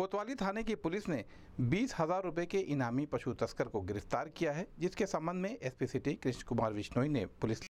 कोतवाली थाने की पुलिस ने बीस हजार रूपए के इनामी पशु तस्कर को गिरफ्तार किया है जिसके संबंध में एसपी सिटी कृष्ण कुमार विश्नोई ने पुलिस